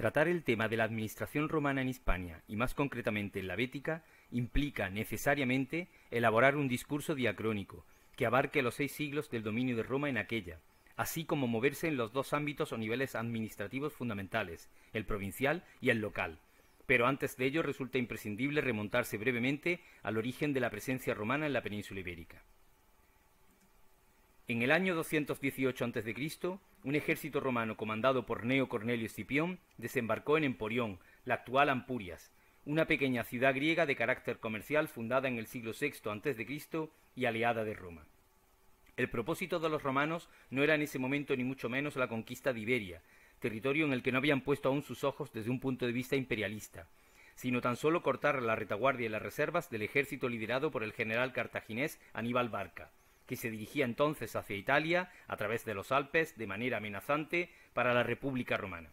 Tratar el tema de la administración romana en Hispania, y más concretamente en la Bética, implica necesariamente elaborar un discurso diacrónico, que abarque los seis siglos del dominio de Roma en aquella, así como moverse en los dos ámbitos o niveles administrativos fundamentales, el provincial y el local. Pero antes de ello resulta imprescindible remontarse brevemente al origen de la presencia romana en la península ibérica. En el año 218 a.C., un ejército romano comandado por Neo Cornelio Escipión desembarcó en Emporión, la actual Ampurias, una pequeña ciudad griega de carácter comercial fundada en el siglo VI a.C. y aliada de Roma. El propósito de los romanos no era en ese momento ni mucho menos la conquista de Iberia, territorio en el que no habían puesto aún sus ojos desde un punto de vista imperialista, sino tan solo cortar la retaguardia y las reservas del ejército liderado por el general cartaginés Aníbal Barca, que se dirigía entonces hacia Italia, a través de los Alpes, de manera amenazante para la República Romana.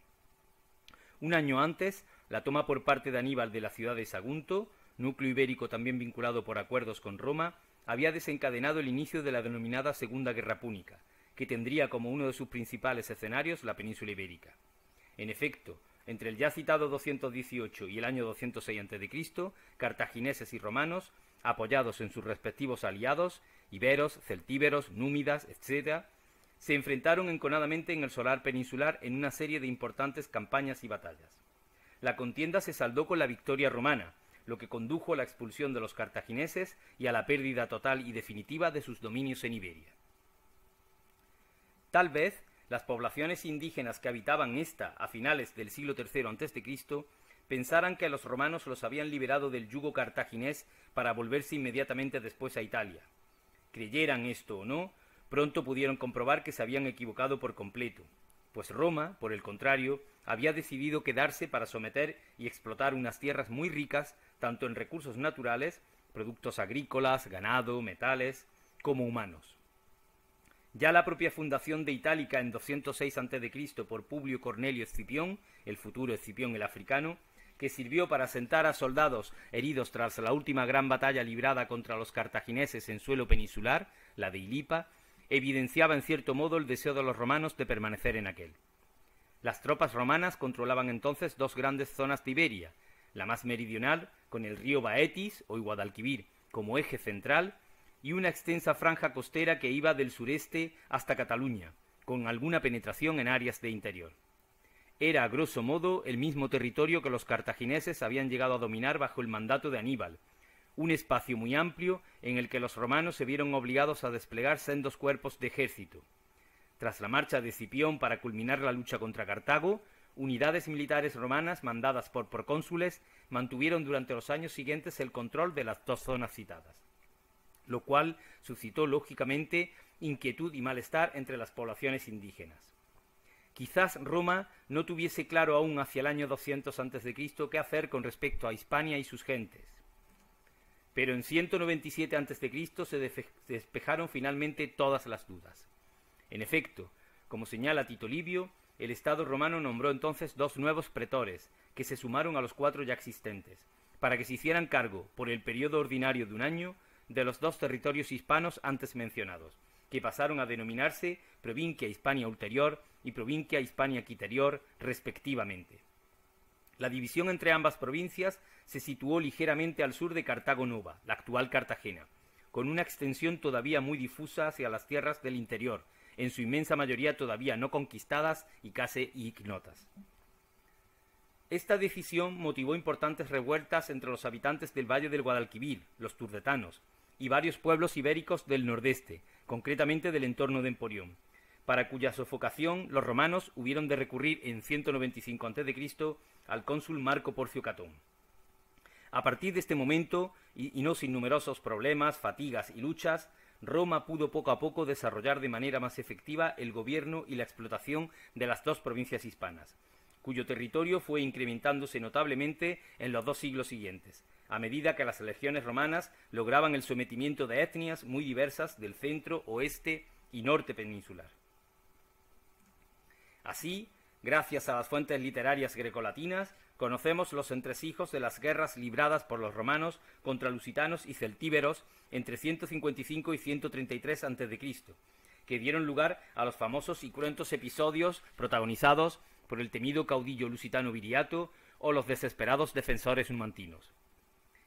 Un año antes, la toma por parte de Aníbal de la ciudad de Sagunto, núcleo ibérico también vinculado por acuerdos con Roma, había desencadenado el inicio de la denominada Segunda Guerra Púnica, que tendría como uno de sus principales escenarios la península ibérica. En efecto, entre el ya citado 218 y el año 206 a.C., cartagineses y romanos, apoyados en sus respectivos aliados, iberos, celtíberos, númidas, etc., se enfrentaron enconadamente en el solar peninsular en una serie de importantes campañas y batallas. La contienda se saldó con la victoria romana, lo que condujo a la expulsión de los cartagineses y a la pérdida total y definitiva de sus dominios en Iberia. Tal vez las poblaciones indígenas que habitaban esta a finales del siglo III a.C. pensaran que los romanos los habían liberado del yugo cartaginés para volverse inmediatamente después a Italia creyeran esto o no, pronto pudieron comprobar que se habían equivocado por completo, pues Roma, por el contrario, había decidido quedarse para someter y explotar unas tierras muy ricas, tanto en recursos naturales, productos agrícolas, ganado, metales, como humanos. Ya la propia fundación de Itálica en 206 a.C. por Publio Cornelio Escipión, el futuro Escipión el africano, que sirvió para sentar a soldados heridos tras la última gran batalla librada contra los cartagineses en suelo peninsular, la de Ilipa, evidenciaba en cierto modo el deseo de los romanos de permanecer en aquel. Las tropas romanas controlaban entonces dos grandes zonas de Iberia, la más meridional, con el río Baetis, o Guadalquivir, como eje central, y una extensa franja costera que iba del sureste hasta Cataluña, con alguna penetración en áreas de interior. Era, a grosso modo, el mismo territorio que los cartagineses habían llegado a dominar bajo el mandato de Aníbal, un espacio muy amplio en el que los romanos se vieron obligados a desplegar sendos cuerpos de ejército. Tras la marcha de Escipión para culminar la lucha contra Cartago, unidades militares romanas mandadas por procónsules mantuvieron durante los años siguientes el control de las dos zonas citadas, lo cual suscitó lógicamente inquietud y malestar entre las poblaciones indígenas. Quizás Roma no tuviese claro aún hacia el año 200 Cristo qué hacer con respecto a Hispania y sus gentes. Pero en 197 Cristo se despejaron finalmente todas las dudas. En efecto, como señala Tito Livio, el Estado romano nombró entonces dos nuevos pretores, que se sumaron a los cuatro ya existentes, para que se hicieran cargo, por el periodo ordinario de un año, de los dos territorios hispanos antes mencionados, que pasaron a denominarse Provincia Hispania Ulterior y Provincia Hispania Quiterior, respectivamente. La división entre ambas provincias se situó ligeramente al sur de Cartago Nova, la actual Cartagena, con una extensión todavía muy difusa hacia las tierras del interior, en su inmensa mayoría todavía no conquistadas y casi ignotas. Esta decisión motivó importantes revueltas entre los habitantes del valle del Guadalquivir, los turdetanos, y varios pueblos ibéricos del nordeste, concretamente del entorno de Emporión para cuya sofocación los romanos hubieron de recurrir en 195 a.C. al cónsul Marco Porcio Catón. A partir de este momento, y, no sin numerosos problemas, fatigas y luchas, Roma pudo poco a poco desarrollar de manera más efectiva el gobierno y la explotación de las dos provincias hispanas, cuyo territorio fue incrementándose notablemente en los dos siglos siguientes, a medida que las elecciones romanas lograban el sometimiento de etnias muy diversas del centro, oeste y norte peninsular. Así, gracias a las fuentes literarias grecolatinas, conocemos los entresijos de las guerras libradas por los romanos contra lusitanos y celtíberos entre 155 y 133 a.C., que dieron lugar a los famosos y cruentos episodios protagonizados por el temido caudillo lusitano Viriato o los desesperados defensores numantinos,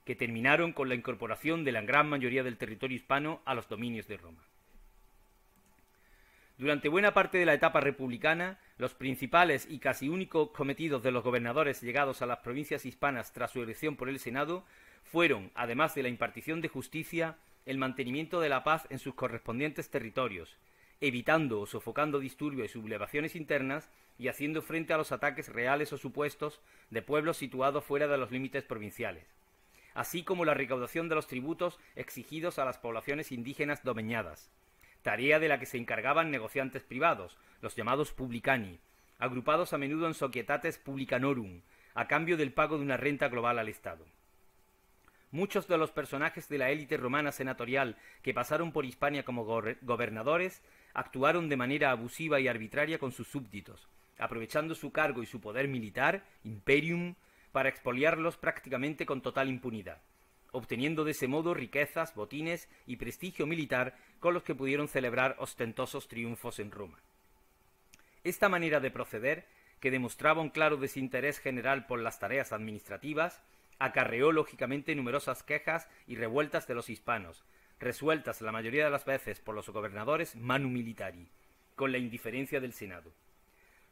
que terminaron con la incorporación de la gran mayoría del territorio hispano a los dominios de Roma. Durante buena parte de la etapa republicana, los principales y casi únicos cometidos de los gobernadores llegados a las provincias hispanas tras su elección por el Senado fueron, además de la impartición de justicia, el mantenimiento de la paz en sus correspondientes territorios, evitando o sofocando disturbios y sublevaciones internas y haciendo frente a los ataques reales o supuestos de pueblos situados fuera de los límites provinciales, así como la recaudación de los tributos exigidos a las poblaciones indígenas domeñadas tarea de la que se encargaban negociantes privados, los llamados publicani, agrupados a menudo en societates publicanorum, a cambio del pago de una renta global al Estado. Muchos de los personajes de la élite romana senatorial que pasaron por Hispania como gobernadores actuaron de manera abusiva y arbitraria con sus súbditos, aprovechando su cargo y su poder militar, imperium, para expoliarlos prácticamente con total impunidad obteniendo de ese modo riquezas, botines y prestigio militar con los que pudieron celebrar ostentosos triunfos en Roma. Esta manera de proceder, que demostraba un claro desinterés general por las tareas administrativas, acarreó lógicamente numerosas quejas y revueltas de los hispanos, resueltas la mayoría de las veces por los gobernadores manu militari, con la indiferencia del Senado.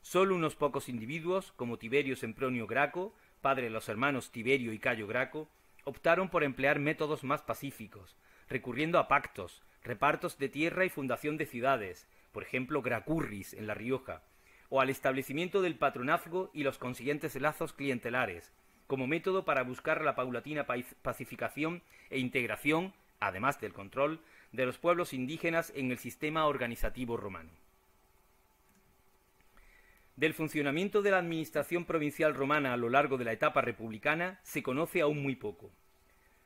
Solo unos pocos individuos, como Tiberio Sempronio Graco, padre de los hermanos Tiberio y Cayo Graco, optaron por emplear métodos más pacíficos, recurriendo a pactos, repartos de tierra y fundación de ciudades, por ejemplo Gracurris en La Rioja, o al establecimiento del patronazgo y los consiguientes lazos clientelares, como método para buscar la paulatina pacificación e integración, además del control, de los pueblos indígenas en el sistema organizativo romano. Del funcionamiento de la administración provincial romana a lo largo de la etapa republicana se conoce aún muy poco.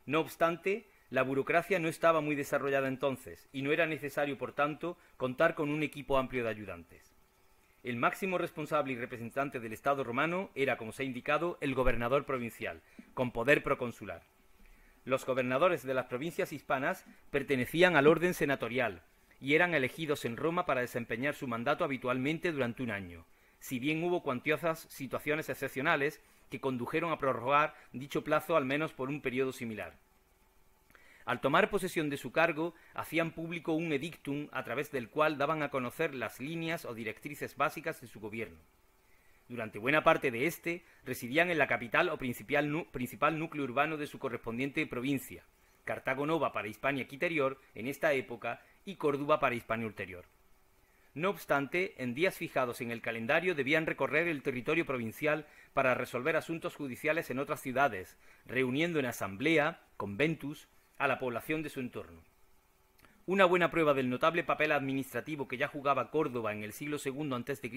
No obstante, la burocracia no estaba muy desarrollada entonces y no era necesario, por tanto, contar con un equipo amplio de ayudantes. El máximo responsable y representante del Estado romano era, como se ha indicado, el gobernador provincial, con poder proconsular. Los gobernadores de las provincias hispanas pertenecían al orden senatorial y eran elegidos en Roma para desempeñar su mandato habitualmente durante un año, si bien hubo cuantiosas situaciones excepcionales que condujeron a prorrogar dicho plazo al menos por un periodo similar. Al tomar posesión de su cargo, hacían público un edictum a través del cual daban a conocer las líneas o directrices básicas de su gobierno. Durante buena parte de este, residían en la capital o principal, núcleo urbano de su correspondiente provincia, Cartago Nova para Hispania Quiterior en esta época y Córdoba para Hispania Ulterior. No obstante, en días fijados en el calendario debían recorrer el territorio provincial para resolver asuntos judiciales en otras ciudades, reuniendo en asamblea, conventus, a la población de su entorno. Una buena prueba del notable papel administrativo que ya jugaba Córdoba en el siglo II a.C.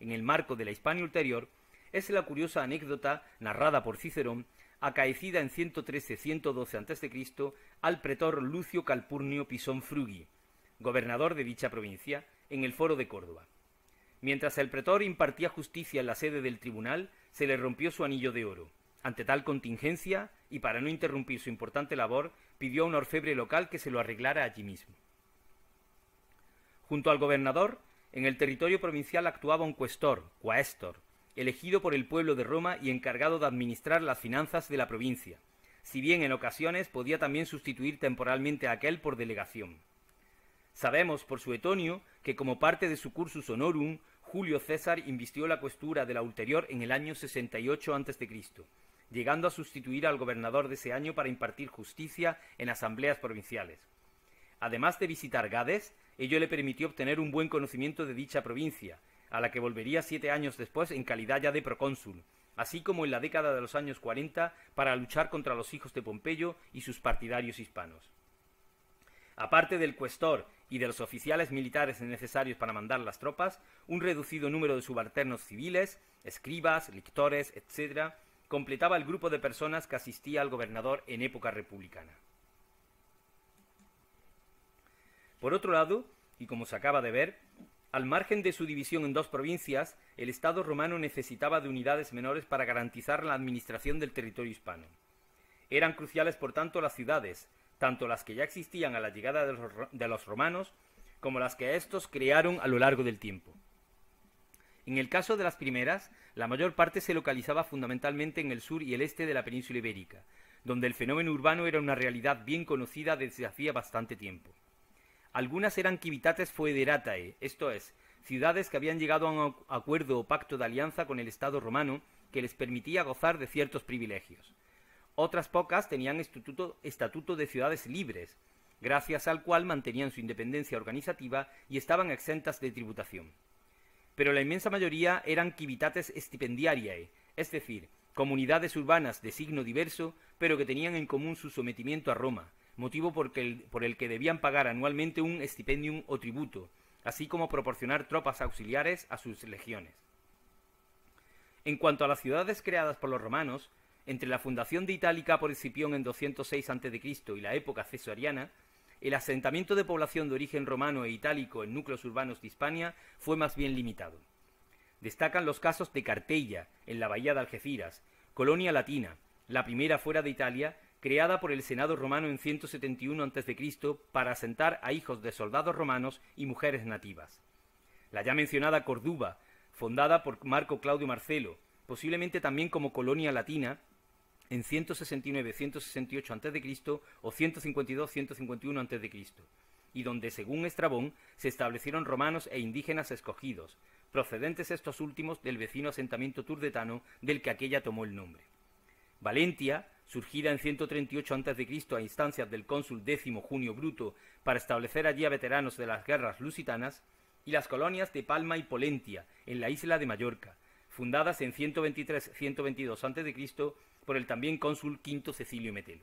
en el marco de la Hispania ulterior es la curiosa anécdota narrada por Cicerón, acaecida en 113-112 a.C. al pretor Lucio Calpurnio Pisón Frugi, gobernador de dicha provincia, en el Foro de Córdoba. Mientras el pretor impartía justicia en la sede del tribunal, se le rompió su anillo de oro. Ante tal contingencia, y para no interrumpir su importante labor, pidió a un orfebre local que se lo arreglara allí mismo. Junto al gobernador, en el territorio provincial actuaba un cuestor, quaestor, elegido por el pueblo de Roma y encargado de administrar las finanzas de la provincia, si bien en ocasiones podía también sustituir temporalmente a aquel por delegación. Sabemos por su Suetonio que como parte de su cursus honorum, Julio César invistió la cuestura de la ulterior en el año 68 a.C., llegando a sustituir al gobernador de ese año para impartir justicia en asambleas provinciales. Además de visitar Gades, ello le permitió obtener un buen conocimiento de dicha provincia, a la que volvería siete años después en calidad ya de procónsul, así como en la década de los años 40 para luchar contra los hijos de Pompeyo y sus partidarios hispanos. Aparte del cuestor y de los oficiales militares necesarios para mandar las tropas, un reducido número de subalternos civiles, escribas, lictores, etcétera... completaba el grupo de personas que asistía al gobernador en época republicana. Por otro lado, y como se acaba de ver, al margen de su división en dos provincias, el Estado romano necesitaba de unidades menores para garantizar la administración del territorio hispano. Eran cruciales, por tanto, las ciudades, tanto las que ya existían a la llegada de los, romanos como las que estos crearon a lo largo del tiempo. En el caso de las primeras, la mayor parte se localizaba fundamentalmente en el sur y el este de la península ibérica, donde el fenómeno urbano era una realidad bien conocida desde hacía bastante tiempo. Algunas eran civitates foederatae, esto es, ciudades que habían llegado a un acuerdo o pacto de alianza con el Estado romano que les permitía gozar de ciertos privilegios. Otras pocas tenían estatuto, de ciudades libres, gracias al cual mantenían su independencia organizativa y estaban exentas de tributación. Pero la inmensa mayoría eran civitates stipendiariae, es decir, comunidades urbanas de signo diverso, pero que tenían en común su sometimiento a Roma, motivo por, el, por el que debían pagar anualmente un stipendium o tributo, así como proporcionar tropas auxiliares a sus legiones. En cuanto a las ciudades creadas por los romanos, entre la fundación de Itálica por Escipión en 206 a.C. y la época cesariana, el asentamiento de población de origen romano e itálico en núcleos urbanos de Hispania fue más bien limitado. Destacan los casos de Cartella, en la bahía de Algeciras, colonia latina, la primera fuera de Italia, creada por el Senado romano en 171 a.C. para asentar a hijos de soldados romanos y mujeres nativas. La ya mencionada Córdoba, fundada por Marco Claudio Marcelo, posiblemente también como colonia latina, en 169-168 a.C. o 152-151 a.C., y donde, según Estrabón, se establecieron romanos e indígenas escogidos, procedentes estos últimos del vecino asentamiento turdetano del que aquella tomó el nombre. Valentia, surgida en 138 a.C. a instancias del cónsul décimo Junio Bruto para establecer allí a veteranos de las guerras lusitanas, y las colonias de Palma y Polentia, en la isla de Mallorca, fundadas en 123-122 a.C por el también cónsul Quinto Cecilio Metelo.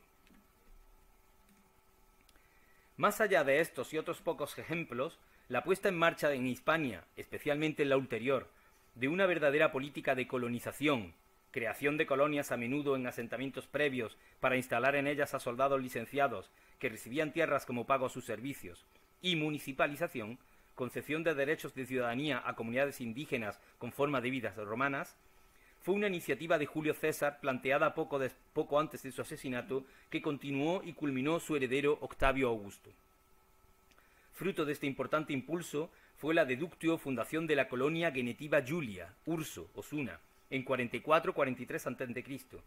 Más allá de estos y otros pocos ejemplos, la puesta en marcha en Hispania, especialmente en la ulterior, de una verdadera política de colonización, creación de colonias a menudo en asentamientos previos para instalar en ellas a soldados licenciados que recibían tierras como pago a sus servicios, y municipalización, concesión de derechos de ciudadanía a comunidades indígenas con forma de vidas romanas, fue una iniciativa de Julio César planteada poco, antes de su asesinato que continuó y culminó su heredero Octavio Augusto. Fruto de este importante impulso fue la deductio fundación de la colonia genetiva Julia, Urso, Osuna, en 44-43 a.C.,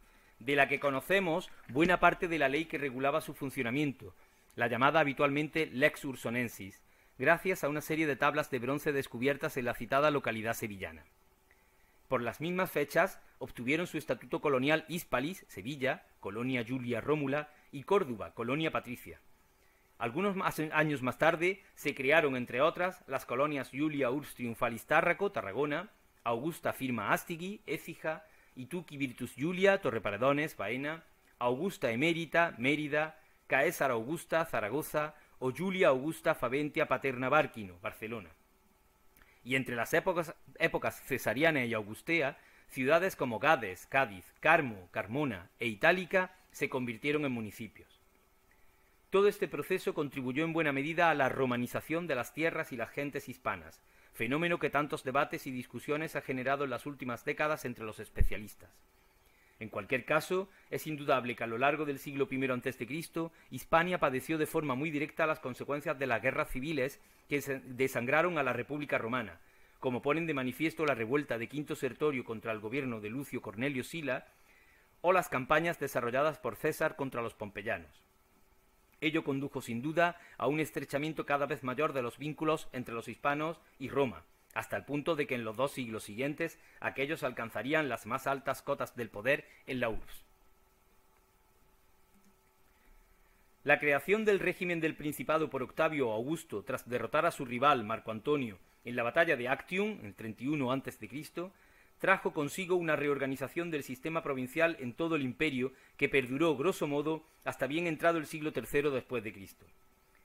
de la que conocemos buena parte de la ley que regulaba su funcionamiento, la llamada habitualmente Lex Ursonensis, gracias a una serie de tablas de bronce descubiertas en la citada localidad sevillana. Por las mismas fechas obtuvieron su estatuto colonial Hispalis, Sevilla, Colonia Julia Rómula, y Córdoba, Colonia Patricia. Algunos años más tarde se crearon, entre otras, las colonias Julia Urs Triunfalis Tarragona, Augusta Firma Astigui, Écija, Ituqui Virtus Julia, Torreparadones, Baena, Augusta Emérita, Mérida, Caesar Augusta, Zaragoza o Julia Augusta Faventia Paterna Bárquino, Barcelona. Y entre las épocas épocas cesariana y augustea, ciudades como Gades, Cádiz, Carmo, Carmona e Itálica se convirtieron en municipios. Todo este proceso contribuyó en buena medida a la romanización de las tierras y las gentes hispanas, fenómeno que tantos debates y discusiones ha generado en las últimas décadas entre los especialistas. En cualquier caso, es indudable que a lo largo del siglo I a.C., Hispania padeció de forma muy directa las consecuencias de las guerras civiles que desangraron a la República Romana, como ponen de manifiesto la revuelta de Quinto Sertorio contra el gobierno de Lucio Cornelio Sila, o las campañas desarrolladas por César contra los pompeyanos. Ello condujo sin duda a un estrechamiento cada vez mayor de los vínculos entre los hispanos y Roma, hasta el punto de que en los dos siglos siguientes aquellos alcanzarían las más altas cotas del poder en la URSS. La creación del régimen del Principado por Octavio Augusto tras derrotar a su rival Marco Antonio en la batalla de Actium, el 31 a.C., trajo consigo una reorganización del sistema provincial en todo el imperio que perduró, grosso modo, hasta bien entrado el siglo III después de Cristo.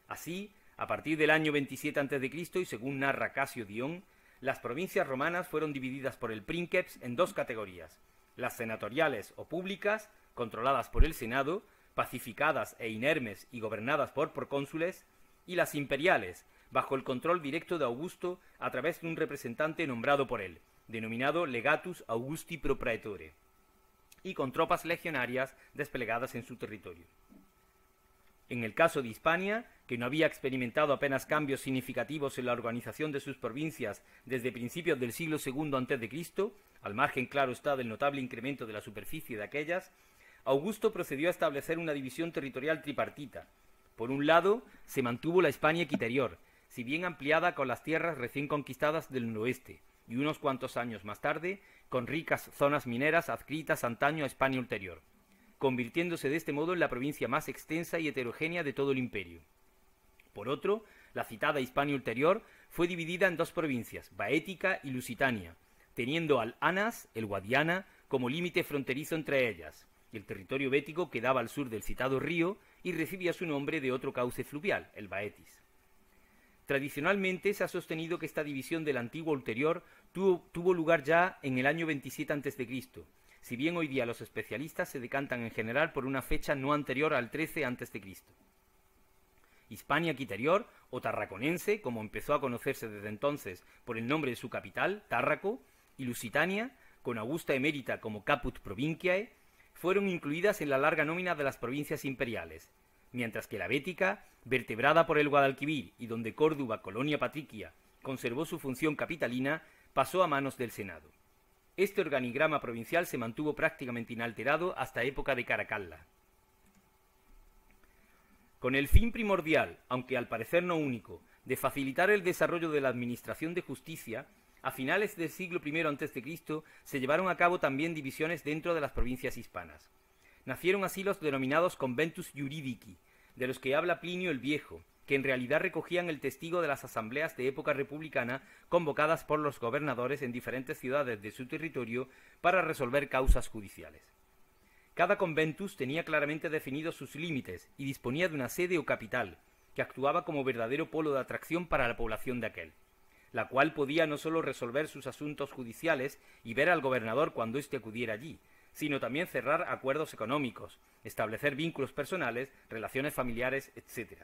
Así, a partir del año 27 a.C. y según narra Casio Dion, las provincias romanas fueron divididas por el Princeps en dos categorías, las senatoriales o públicas, controladas por el Senado, pacificadas e inermes y gobernadas por procónsules, y las imperiales, bajo el control directo de Augusto a través de un representante nombrado por él, denominado Legatus Augusti Propraetore, y con tropas legionarias desplegadas en su territorio. En el caso de Hispania, que no había experimentado apenas cambios significativos en la organización de sus provincias desde principios del siglo II a.C., al margen claro está del notable incremento de la superficie de aquellas, Augusto procedió a establecer una división territorial tripartita. Por un lado, se mantuvo la Hispania equiterior, si bien ampliada con las tierras recién conquistadas del noroeste, y unos cuantos años más tarde, con ricas zonas mineras adscritas antaño a España ulterior, convirtiéndose de este modo en la provincia más extensa y heterogénea de todo el imperio. Por otro, la citada Hispania ulterior fue dividida en dos provincias, Baética y Lusitania, teniendo al Anas, el Guadiana, como límite fronterizo entre ellas. y El territorio bético quedaba al sur del citado río y recibía su nombre de otro cauce fluvial, el Baetis. Tradicionalmente se ha sostenido que esta división del antiguo ulterior tuvo, lugar ya en el año 27 a.C., si bien hoy día los especialistas se decantan en general por una fecha no anterior al 13 a.C. Hispania Quiterior, o Tarraconense, como empezó a conocerse desde entonces por el nombre de su capital, Tárraco, y Lusitania, con Augusta Emérita como Caput Provinciae, fueron incluidas en la larga nómina de las provincias imperiales, mientras que la Bética vertebrada por el Guadalquivir y donde Córdoba, colonia patriquia, conservó su función capitalina, pasó a manos del Senado. Este organigrama provincial se mantuvo prácticamente inalterado hasta época de Caracalla. Con el fin primordial, aunque al parecer no único, de facilitar el desarrollo de la administración de justicia, a finales del siglo I a.C. se llevaron a cabo también divisiones dentro de las provincias hispanas. Nacieron así los denominados conventus juridici, de los que habla Plinio el Viejo, que en realidad recogían el testigo de las asambleas de época republicana convocadas por los gobernadores en diferentes ciudades de su territorio para resolver causas judiciales. Cada conventus tenía claramente definidos sus límites y disponía de una sede o capital, que actuaba como verdadero polo de atracción para la población de aquel, la cual podía no sólo resolver sus asuntos judiciales y ver al gobernador cuando éste acudiera allí, sino también cerrar acuerdos económicos, establecer vínculos personales, relaciones familiares, etc.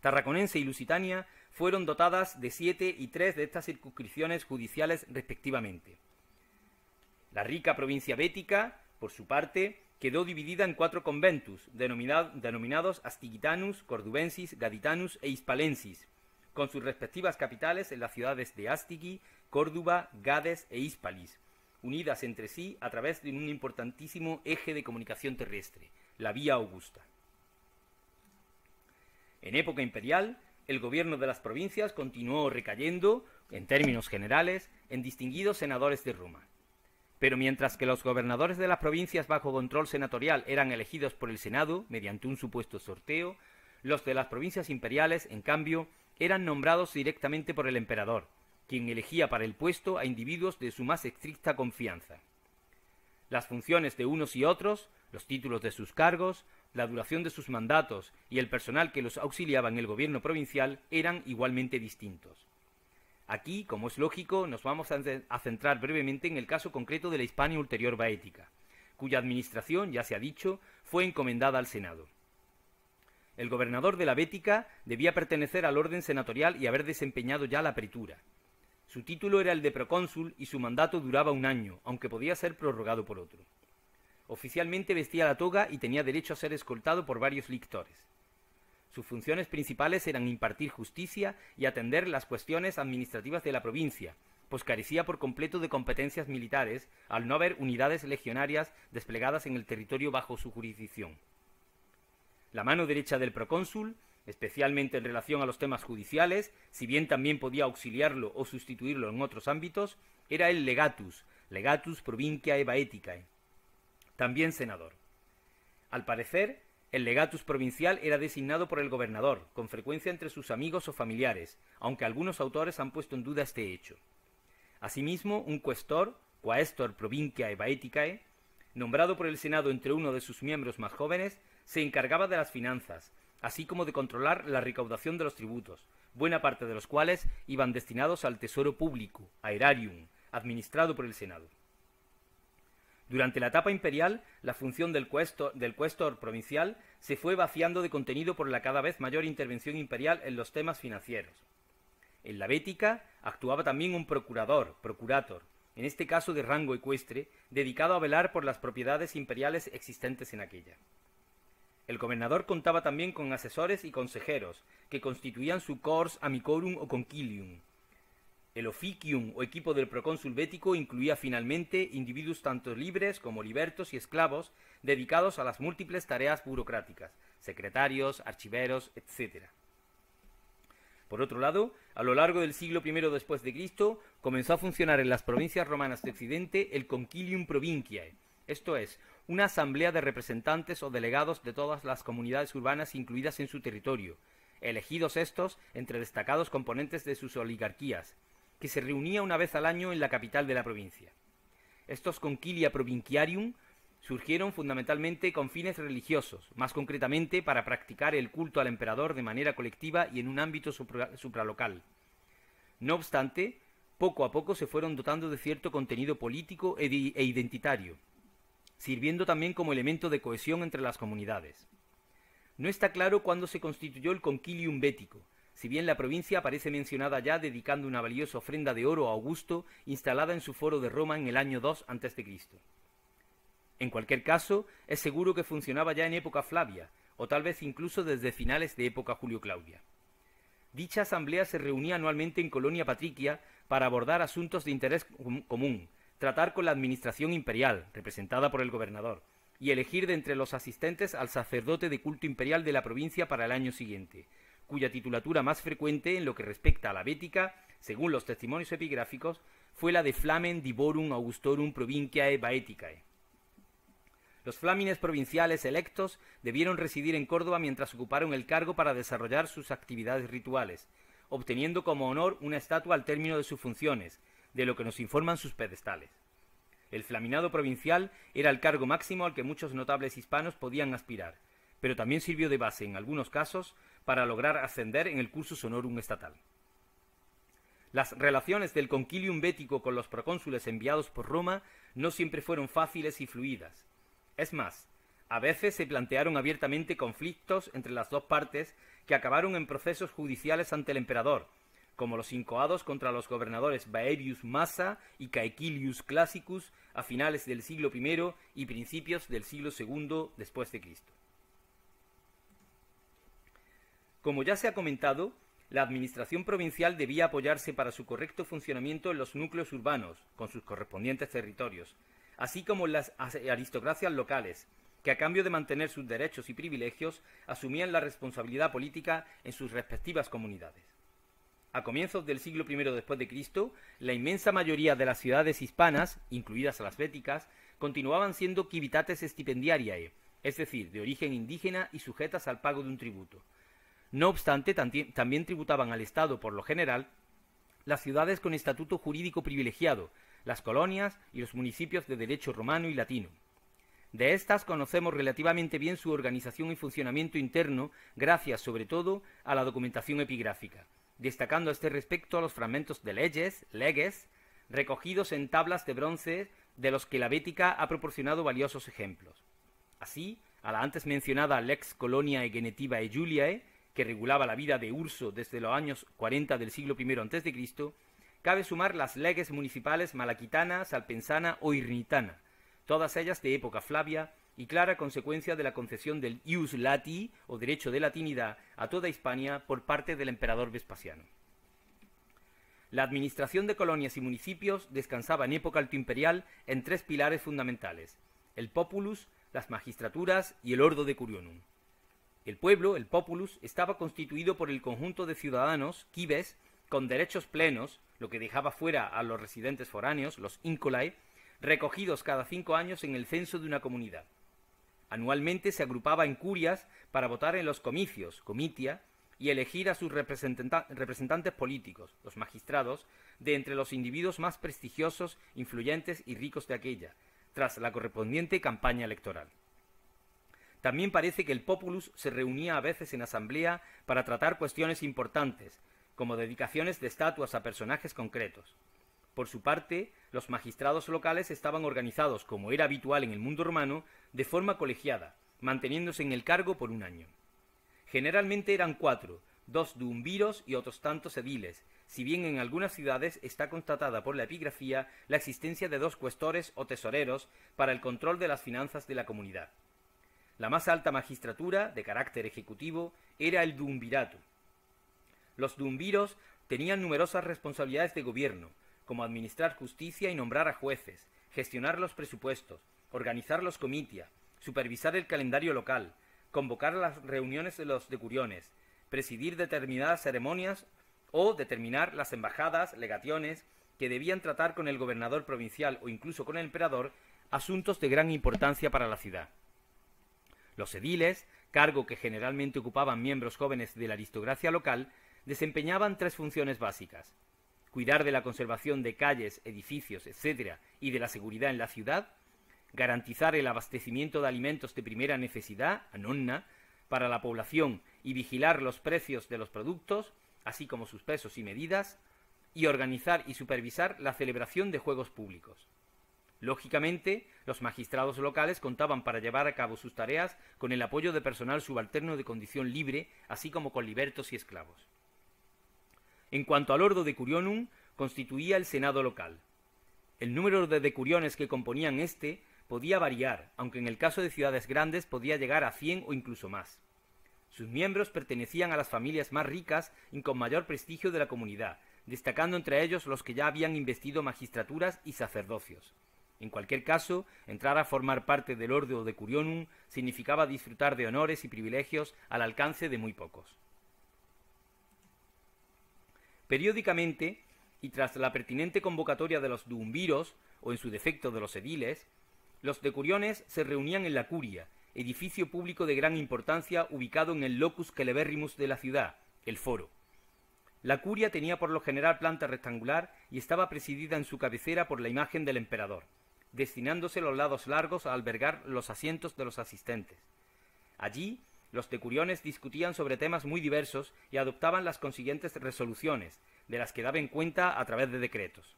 Tarraconense y Lusitania fueron dotadas de siete y tres de estas circunscripciones judiciales respectivamente. La rica provincia bética, por su parte, quedó dividida en cuatro conventus, denominados astigitanus, cordubensis, gaditanus e hispalensis, con sus respectivas capitales en las ciudades de Astigi, Córdoba, Gades e Hispalis, unidas entre sí a través de un importantísimo eje de comunicación terrestre, la Vía Augusta. En época imperial, el gobierno de las provincias continuó recayendo, en términos generales, en distinguidos senadores de Roma. Pero mientras que los gobernadores de las provincias bajo control senatorial eran elegidos por el Senado mediante un supuesto sorteo, los de las provincias imperiales, en cambio, eran nombrados directamente por el emperador, quien elegía para el puesto a individuos de su más estricta confianza. Las funciones de unos y otros, los títulos de sus cargos, la duración de sus mandatos y el personal que los auxiliaba en el gobierno provincial eran igualmente distintos. Aquí, como es lógico, nos vamos a centrar brevemente en el caso concreto de la Hispania Ulterior Baética, cuya administración, ya se ha dicho, fue encomendada al Senado. El gobernador de la Bética debía pertenecer al orden senatorial y haber desempeñado ya la apertura. Su título era el de procónsul y su mandato duraba un año, aunque podía ser prorrogado por otro. Oficialmente vestía la toga y tenía derecho a ser escoltado por varios lictores. Sus funciones principales eran impartir justicia y atender las cuestiones administrativas de la provincia, pues carecía por completo de competencias militares al no haber unidades legionarias desplegadas en el territorio bajo su jurisdicción. La mano derecha del procónsul especialmente en relación a los temas judiciales, si bien también podía auxiliarlo o sustituirlo en otros ámbitos, era el legatus, legatus provinciae baeticae, también senador. Al parecer, el legatus provincial era designado por el gobernador, con frecuencia entre sus amigos o familiares, aunque algunos autores han puesto en duda este hecho. Asimismo, un cuestor, quaestor provinciae baeticae, nombrado por el Senado entre uno de sus miembros más jóvenes, se encargaba de las finanzas, así como de controlar la recaudación de los tributos, buena parte de los cuales iban destinados al Tesoro Público, aerarium, administrado por el Senado. Durante la etapa imperial, la función del cuestor, del cuestor, provincial se fue vaciando de contenido por la cada vez mayor intervención imperial en los temas financieros. En la Bética actuaba también un procurador, procurator, en este caso de rango ecuestre, dedicado a velar por las propiedades imperiales existentes en aquella. El gobernador contaba también con asesores y consejeros, que constituían su corps amicorum o concilium. El Officium o equipo del procónsul bético incluía finalmente individuos tanto libres como libertos y esclavos dedicados a las múltiples tareas burocráticas, secretarios, archiveros, etc. Por otro lado, a lo largo del siglo I después de Cristo, comenzó a funcionar en las provincias romanas de Occidente el concilium provinciae, esto es, una asamblea de representantes o delegados de todas las comunidades urbanas incluidas en su territorio, elegidos estos entre destacados componentes de sus oligarquías, que se reunía una vez al año en la capital de la provincia. Estos conquilia provinciarium surgieron fundamentalmente con fines religiosos, más concretamente para practicar el culto al emperador de manera colectiva y en un ámbito supralocal. No obstante, poco a poco se fueron dotando de cierto contenido político e, e identitario, sirviendo también como elemento de cohesión entre las comunidades. No está claro cuándo se constituyó el Conquilium Bético, si bien la provincia aparece mencionada ya dedicando una valiosa ofrenda de oro a Augusto instalada en su foro de Roma en el año 2 a.C. En cualquier caso, es seguro que funcionaba ya en época Flavia, o tal vez incluso desde finales de época Julio-Claudia. Dicha asamblea se reunía anualmente en Colonia Patriquia para abordar asuntos de interés común, tratar con la administración imperial, representada por el gobernador, y elegir de entre los asistentes al sacerdote de culto imperial de la provincia para el año siguiente, cuya titulatura más frecuente en lo que respecta a la Bética, según los testimonios epigráficos, fue la de Flamen Divorum Augustorum Provinciae Baeticae. Los flamines provinciales electos debieron residir en Córdoba mientras ocuparon el cargo para desarrollar sus actividades rituales, obteniendo como honor una estatua al término de sus funciones, de lo que nos informan sus pedestales. El flaminado provincial era el cargo máximo al que muchos notables hispanos podían aspirar, pero también sirvió de base en algunos casos para lograr ascender en el cursus honorum estatal. Las relaciones del Conquilium bético con los procónsules enviados por Roma no siempre fueron fáciles y fluidas. Es más, a veces se plantearon abiertamente conflictos entre las dos partes que acabaron en procesos judiciales ante el emperador, como los incoados contra los gobernadores Baerius Massa y Caecilius Classicus a finales del siglo I y principios del siglo II después de Cristo. Como ya se ha comentado, la administración provincial debía apoyarse para su correcto funcionamiento en los núcleos urbanos, con sus correspondientes territorios, así como en las aristocracias locales, que a cambio de mantener sus derechos y privilegios asumían la responsabilidad política en sus respectivas comunidades. A comienzos del siglo I después de Cristo, la inmensa mayoría de las ciudades hispanas, incluidas las béticas, continuaban siendo civitates stipendiariae, eh, es decir, de origen indígena y sujetas al pago de un tributo. No obstante, también tributaban al Estado, por lo general, las ciudades con estatuto jurídico privilegiado, las colonias y los municipios de derecho romano y latino. De estas conocemos relativamente bien su organización y funcionamiento interno, gracias sobre todo a la documentación epigráfica destacando a este respecto a los fragmentos de leyes, leges recogidos en tablas de bronce de los que la Bética ha proporcionado valiosos ejemplos. Así, a la antes mencionada Lex Coloniae Genetivae Genetiva Juliae, e que regulaba la vida de Urso desde los años 40 del siglo I a.C., cabe sumar las leyes municipales malaquitana, salpensana o irnitana, todas ellas de época Flavia, y clara consecuencia de la concesión del ius lati, o derecho de latinidad, a toda Hispania por parte del emperador Vespasiano. La administración de colonias y municipios descansaba en época altoimperial en tres pilares fundamentales: el populus, las magistraturas y el ordo de curionum. El pueblo, el populus, estaba constituido por el conjunto de ciudadanos, quibes, con derechos plenos, lo que dejaba fuera a los residentes foráneos, los incolae, recogidos cada cinco años en el censo de una comunidad Anualmente se agrupaba en curias para votar en los comicios, comitia, y elegir a sus representantes políticos, los magistrados, de entre los individuos más prestigiosos, influyentes y ricos de aquella, tras la correspondiente campaña electoral. También parece que el populus se reunía a veces en asamblea para tratar cuestiones importantes, como dedicaciones de estatuas a personajes concretos. Por su parte, los magistrados locales estaban organizados, como era habitual en el mundo romano, de forma colegiada, manteniéndose en el cargo por un año. Generalmente eran cuatro, dos duumviros y otros tantos ediles, si bien en algunas ciudades está constatada por la epigrafía la existencia de dos cuestores o tesoreros para el control de las finanzas de la comunidad. La más alta magistratura, de carácter ejecutivo, era el duumvirato. Los duumviros tenían numerosas responsabilidades de gobierno, como administrar justicia y nombrar a jueces, gestionar los presupuestos, organizar los comitia, supervisar el calendario local, convocar las reuniones de los decuriones, presidir determinadas ceremonias o determinar las embajadas, legaciones, que debían tratar con el gobernador provincial o incluso con el emperador asuntos de gran importancia para la ciudad. Los ediles, cargo que generalmente ocupaban miembros jóvenes de la aristocracia local, desempeñaban tres funciones básicas cuidar de la conservación de calles, edificios, etc., y de la seguridad en la ciudad, garantizar el abastecimiento de alimentos de primera necesidad, anonna, para la población y vigilar los precios de los productos, así como sus pesos y medidas, y organizar y supervisar la celebración de juegos públicos. Lógicamente, los magistrados locales contaban para llevar a cabo sus tareas con el apoyo de personal subalterno de condición libre, así como con libertos y esclavos. En cuanto al ordo de Curionum, constituía el Senado local. El número de decuriones que componían este podía variar, aunque en el caso de ciudades grandes podía llegar a 100 o incluso más. Sus miembros pertenecían a las familias más ricas y con mayor prestigio de la comunidad, destacando entre ellos los que ya habían investido magistraturas y sacerdocios. En cualquier caso, entrar a formar parte del ordo de Curionum significaba disfrutar de honores y privilegios al alcance de muy pocos. Periódicamente, y tras la pertinente convocatoria de los duumviros, o en su defecto de los ediles, los decuriones se reunían en la curia, edificio público de gran importancia ubicado en el locus celeberrimus de la ciudad, el foro. La curia tenía por lo general planta rectangular y estaba presidida en su cabecera por la imagen del emperador, destinándose los lados largos a albergar los asientos de los asistentes. Allí los decuriones discutían sobre temas muy diversos y adoptaban las consiguientes resoluciones, de las que daban cuenta a través de decretos.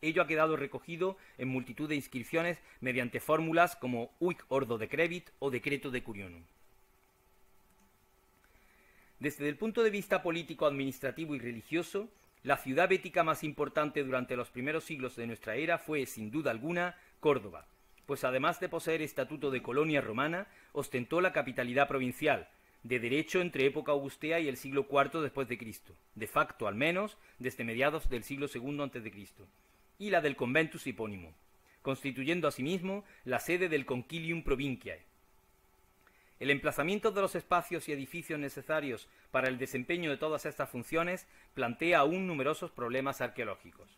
Ello ha quedado recogido en multitud de inscripciones mediante fórmulas como UIC Ordo Decrevit o Decreto de Decurionum. Desde el punto de vista político, administrativo y religioso, la ciudad bética más importante durante los primeros siglos de nuestra era fue, sin duda alguna, Córdoba, pues además de poseer estatuto de colonia romana, ostentó la capitalidad provincial, de derecho entre época augustea y el siglo IV después de Cristo, de facto al menos desde mediados del siglo II antes de Cristo, y la del Conventus Hipónimo, constituyendo asimismo la sede del Concilium Provinciae. El emplazamiento de los espacios y edificios necesarios para el desempeño de todas estas funciones plantea aún numerosos problemas arqueológicos.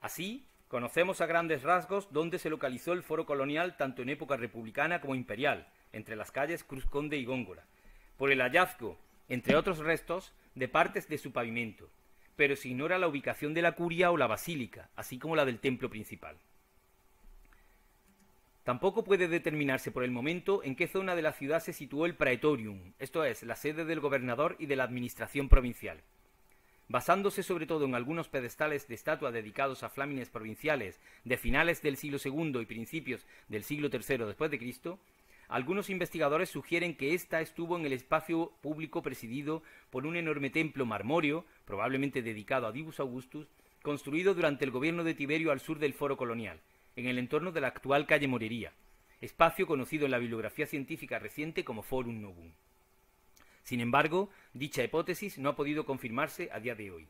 Así, Conocemos a grandes rasgos dónde se localizó el foro colonial tanto en época republicana como imperial, entre las calles Cruz Conde y Góngora, por el hallazgo, entre otros restos, de partes de su pavimento, pero se ignora la ubicación de la curia o la basílica, así como la del templo principal. Tampoco puede determinarse por el momento en qué zona de la ciudad se situó el Praetorium, esto es, la sede del gobernador y de la administración provincial basándose sobre todo en algunos pedestales de estatua dedicados a flámines provinciales de finales del siglo II y principios del siglo III después de Cristo, algunos investigadores sugieren que ésta estuvo en el espacio público presidido por un enorme templo marmóreo, probablemente dedicado a Divus Augustus, construido durante el gobierno de Tiberio al sur del foro colonial, en el entorno de la actual calle Morería, espacio conocido en la bibliografía científica reciente como Forum Novum. Sin embargo, dicha hipótesis no ha podido confirmarse a día de hoy.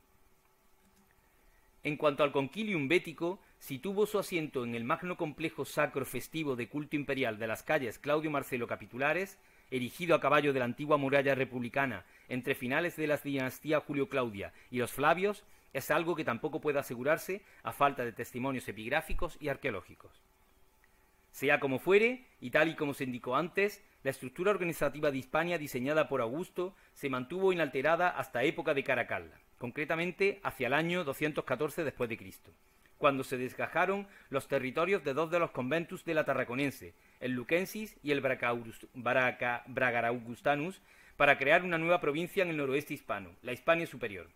En cuanto al Conquilium bético, si tuvo su asiento en el magno complejo sacro festivo de culto imperial de las calles Claudio Marcelo Capitulares, erigido a caballo de la antigua muralla republicana entre finales de la dinastía Julio-Claudia y los Flavios, es algo que tampoco puede asegurarse a falta de testimonios epigráficos y arqueológicos. Sea como fuere, y tal y como se indicó antes, la estructura organizativa de Hispania diseñada por Augusto se mantuvo inalterada hasta época de Caracalla, concretamente hacia el año 214 después de Cristo, cuando se desgajaron los territorios de dos de los conventus de la Tarraconense, el Lucensis y el Bragaraugustanus, para crear una nueva provincia en el noroeste hispano, la Hispania Superior,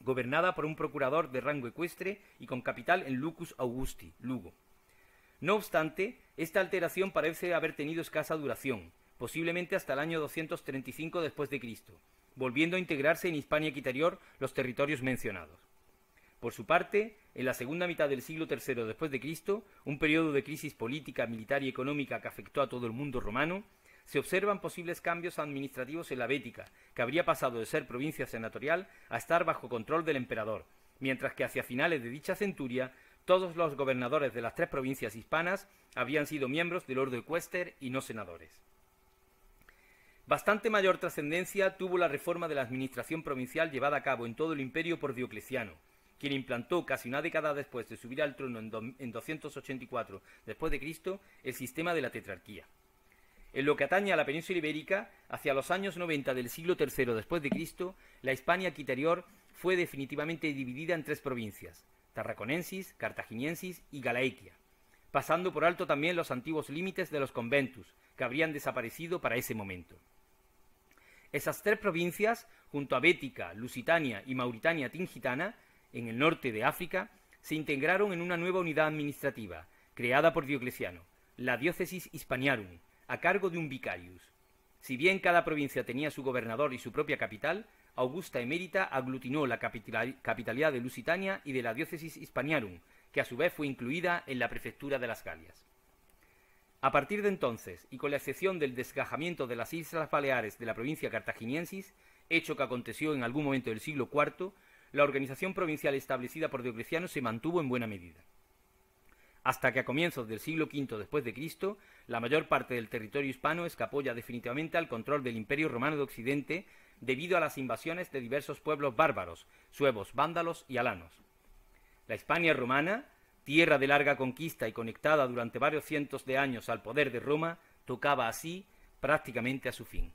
gobernada por un procurador de rango ecuestre y con capital en Lucus Augusti, Lugo. No obstante, esta alteración parece haber tenido escasa duración, posiblemente hasta el año 235 después de Cristo, volviendo a integrarse en Hispania Quiterior los territorios mencionados. Por su parte, en la segunda mitad del siglo III después de Cristo, un periodo de crisis política, militar y económica que afectó a todo el mundo romano, se observan posibles cambios administrativos en la Bética, que habría pasado de ser provincia senatorial a estar bajo control del emperador, mientras que hacia finales de dicha centuria todos los gobernadores de las tres provincias hispanas habían sido miembros del Ordo Equester y no senadores. Bastante mayor trascendencia tuvo la reforma de la administración provincial llevada a cabo en todo el imperio por Diocleciano, quien implantó casi una década después de subir al trono en 284 después de Cristo el sistema de la tetrarquía. En lo que atañe a la península ibérica, hacia los años 90 del siglo III después de Cristo, la Hispania quiterior fue definitivamente dividida en tres provincias: tarraconensis, cartaginensis y Galaequia, pasando por alto también los antiguos límites de los conventus, que habrían desaparecido para ese momento. Esas tres provincias, junto a Bética, Lusitania y Mauritania Tingitana, en el norte de África, se integraron en una nueva unidad administrativa, creada por Diocleciano, la diócesis Hispaniarum, a cargo de un vicarius. Si bien cada provincia tenía su gobernador y su propia capital, Augusta Emérita aglutinó la capitalidad de Lusitania y de la diócesis Hispaniarum, que a su vez fue incluida en la prefectura de las Galias. A partir de entonces, y con la excepción del desgajamiento de las Islas Baleares de la provincia cartaginiensis, hecho que aconteció en algún momento del siglo IV, la organización provincial establecida por Diocleciano se mantuvo en buena medida. Hasta que a comienzos del siglo V después de Cristo, la mayor parte del territorio hispano escapó ya definitivamente al control del Imperio Romano de Occidente debido a las invasiones de diversos pueblos bárbaros, suevos, vándalos y alanos. La España romana, tierra de larga conquista y conectada durante varios cientos de años al poder de Roma, tocaba así prácticamente a su fin.